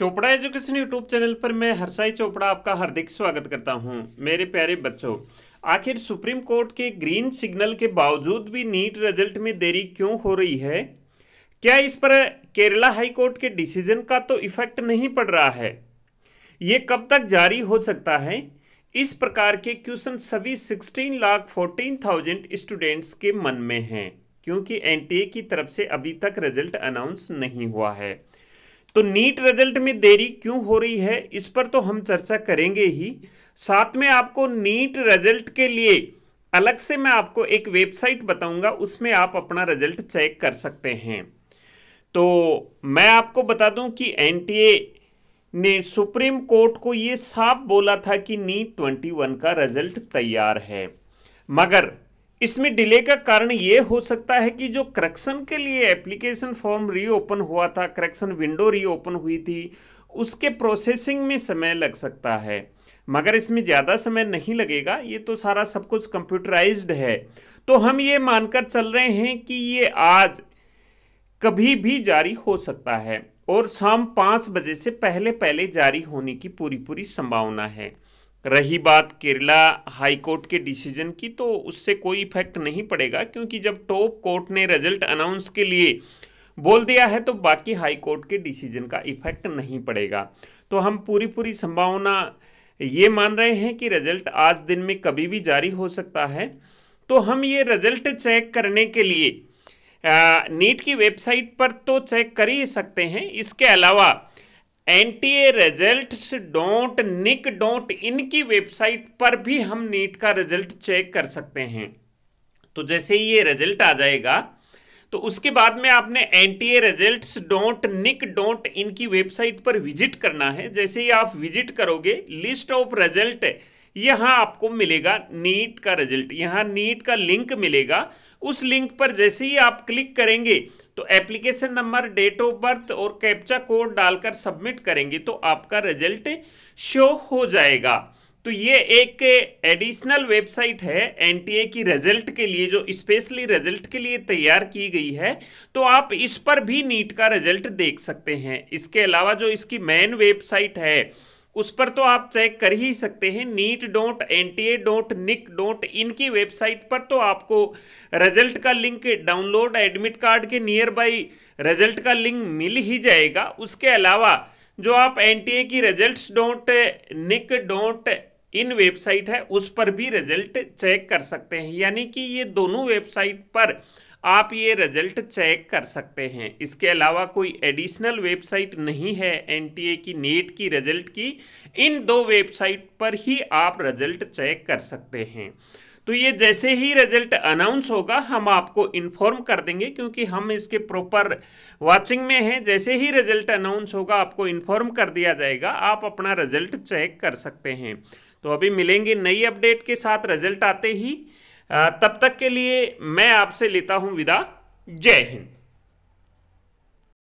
Chopra education YouTube channel पर मैं हरसाई चोपड़ा आपका हार्दिक स्वागत करता हूं मेरे प्यारे बच्चों आखिर सुप्रीम कोर्ट के ग्रीन सिग्नल के बावजूद भी नीट रिजल्ट में देरी क्यों हो रही है क्या इस पर केरला हाई कोर्ट के डिसीजन का तो इफेक्ट नहीं पड़ रहा है ये कब तक जारी हो सकता है इस प्रकार के क्वेश्चन सभी sixteen lakh fourteen thousand students के मन में हैं क्योंकि एनटीए की तरफ से अभी तक रिजल्ट अनाउंस नहीं हुआ है तो नीट रिजल्ट में देरी क्यों हो रही है इस पर तो हम चर्चा करेंगे ही साथ में आपको नीट रिजल्ट के लिए अलग से मैं आपको एक वेबसाइट बताऊंगा उसमें आप अपना रिजल्ट चेक कर सकते हैं तो मैं आपको बता दूं कि एनटीए ने सुप्रीम कोर्ट को ये साफ बोला था कि नीट ट्वेंटी वन का रिजल्ट तैयार है मगर इसमें डिले का कारण ये हो सकता है कि जो करेक्शन के लिए एप्लीकेशन फॉर्म रीओपन हुआ था करेक्शन विंडो रीओपन हुई थी उसके प्रोसेसिंग में समय लग सकता है मगर इसमें ज़्यादा समय नहीं लगेगा ये तो सारा सब कुछ कंप्यूटराइज्ड है तो हम ये मानकर चल रहे हैं कि ये आज कभी भी जारी हो सकता है और शाम पाँच बजे से पहले पहले जारी होने की पूरी पूरी संभावना है रही बात केरला हाई कोर्ट के डिसीजन की तो उससे कोई इफेक्ट नहीं पड़ेगा क्योंकि जब टॉप कोर्ट ने रिजल्ट अनाउंस के लिए बोल दिया है तो बाकी हाई कोर्ट के डिसीजन का इफेक्ट नहीं पड़ेगा तो हम पूरी पूरी संभावना ये मान रहे हैं कि रिजल्ट आज दिन में कभी भी जारी हो सकता है तो हम ये रिजल्ट चेक करने के लिए नीट की वेबसाइट पर तो चेक कर ही सकते हैं इसके अलावा N T A dot nic dot in की वेबसाइट पर भी हम नीट का रिजल्ट चेक कर सकते हैं तो जैसे ही ये रिजल्ट आ जाएगा तो उसके बाद में आपने N T A result nic डोंट इनकी वेबसाइट पर विजिट करना है जैसे ही आप विजिट करोगे लिस्ट ऑफ रिजल्ट यहाँ आपको मिलेगा नीट का रिजल्ट यहाँ नीट का लिंक मिलेगा उस लिंक पर जैसे ही आप क्लिक करेंगे तो application number date of birth और कैप्चा कोड डालकर सबमिट करेंगे तो आपका रिजल्ट शो हो जाएगा तो ये एक एडिशनल वेबसाइट है एनटीए की रिजल्ट के लिए जो स्पेशली रिजल्ट के लिए तैयार की गई है तो आप इस पर भी नीट का रिजल्ट देख सकते हैं इसके अलावा जो इसकी मेन वेबसाइट है उस पर तो आप चेक कर ही सकते हैं NEET don't N T A don't निक डोंट इनकी वेबसाइट पर तो आपको रिजल्ट का लिंक डाउनलोड एडमिट कार्ड के नियर बाई रिजल्ट का लिंक मिल ही जाएगा उसके अलावा जो आप एन टी ए की result don't Nick don't in website है उस पर भी रिजल्ट चेक कर सकते हैं यानी कि ये दोनों वेबसाइट पर आप ये रिजल्ट चेक कर सकते हैं इसके अलावा कोई एडिशनल वेबसाइट नहीं है एनटीए की नेट की रिजल्ट की इन दो वेबसाइट पर ही आप रिजल्ट चेक कर सकते हैं तो ये जैसे ही रिजल्ट अनाउंस होगा हम आपको इन्फॉर्म कर देंगे क्योंकि हम इसके प्रॉपर वाचिंग में हैं जैसे ही रिजल्ट अनाउंस होगा आपको इन्फॉर्म कर दिया जाएगा आप अपना रिजल्ट चेक कर सकते हैं तो अभी मिलेंगे नई अपडेट के साथ रिजल्ट आते ही तब तक के लिए मैं आपसे लेता हूँ विदा जय हिंद